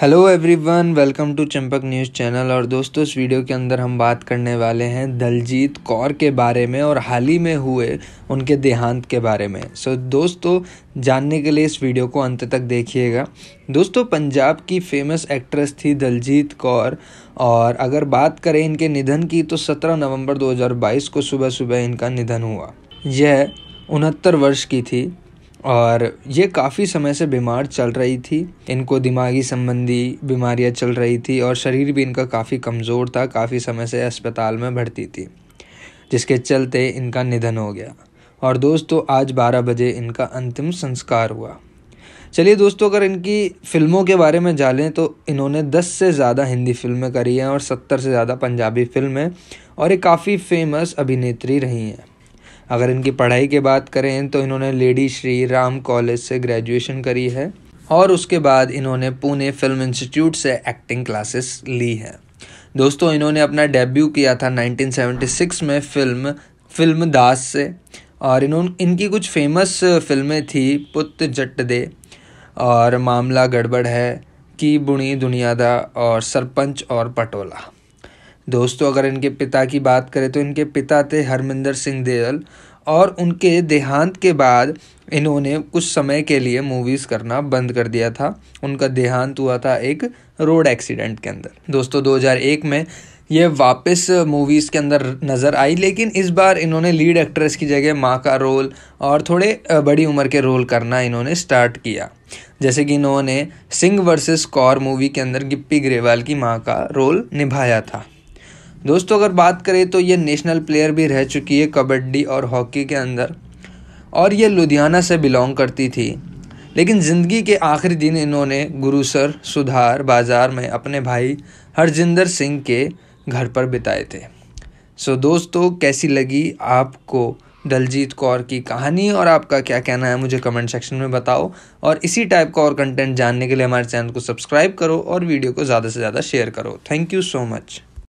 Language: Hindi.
hello everyone welcome to Champak news channel और दोस्तों इस वीडियो के अंदर हम बात करने वाले हैं दलजीत कौर के बारे में और हाल ही में हुए उनके देहांत के बारे में सो so, दोस्तों जानने के लिए इस वीडियो को अंत तक देखिएगा दोस्तों पंजाब की फेमस एक्ट्रेस थी दलजीत कौर और अगर बात करें इनके निधन की तो सत्रह नवम्बर दो को सुबह सुबह इनका निधन हुआ यह उनहत्तर वर्ष की थी और ये काफ़ी समय से बीमार चल रही थी इनको दिमागी संबंधी बीमारियां चल रही थी और शरीर भी इनका काफ़ी कमज़ोर था काफ़ी समय से अस्पताल में भर्ती थी जिसके चलते इनका निधन हो गया और दोस्तों आज 12 बजे इनका अंतिम संस्कार हुआ चलिए दोस्तों अगर इनकी फ़िल्मों के बारे में जानें तो इन्होंने 10 से ज़्यादा हिंदी फिल्में करी हैं और 70 से ज़्यादा पंजाबी फिल्में और ये काफ़ी फेमस अभिनेत्री रही हैं अगर इनकी पढ़ाई की बात करें तो इन्होंने लेडी श्री राम कॉलेज से ग्रेजुएशन करी है और उसके बाद इन्होंने पुणे फिल्म इंस्टीट्यूट से एक्टिंग क्लासेस ली हैं दोस्तों इन्होंने अपना डेब्यू किया था 1976 में फिल्म फिल्म दास से और इन्हों इनकी कुछ फेमस फिल्में थी पुत जट दे और मामला गड़बड़ है की बुणी दुनियादा और सरपंच और पटोला दोस्तों अगर इनके पिता की बात करें तो इनके पिता थे हरमिंदर सिंह देओल और उनके देहांत के बाद इन्होंने कुछ समय के लिए मूवीज़ करना बंद कर दिया था उनका देहांत हुआ था एक रोड एक्सीडेंट के अंदर दोस्तों 2001 में ये वापस मूवीज़ के अंदर नज़र आई लेकिन इस बार इन्होंने लीड एक्ट्रेस की जगह माँ का रोल और थोड़े बड़ी उम्र के रोल करना इन्होंने स्टार्ट किया जैसे कि इन्होंने सिंह वर्सेस कौर मूवी के अंदर गिप्पी ग्रेवाल की माँ का रोल निभाया था दोस्तों अगर बात करें तो ये नेशनल प्लेयर भी रह चुकी है कबड्डी और हॉकी के अंदर और ये लुधियाना से बिलोंग करती थी लेकिन ज़िंदगी के आखिरी दिन इन्होंने गुरुसर सुधार बाज़ार में अपने भाई हरजिंदर सिंह के घर पर बिताए थे सो दोस्तों कैसी लगी आपको दलजीत कौर की कहानी और आपका क्या कहना है मुझे कमेंट सेक्शन में बताओ और इसी टाइप का और कंटेंट जानने के लिए हमारे चैनल को सब्सक्राइब करो और वीडियो को ज़्यादा से ज़्यादा शेयर करो थैंक यू सो मच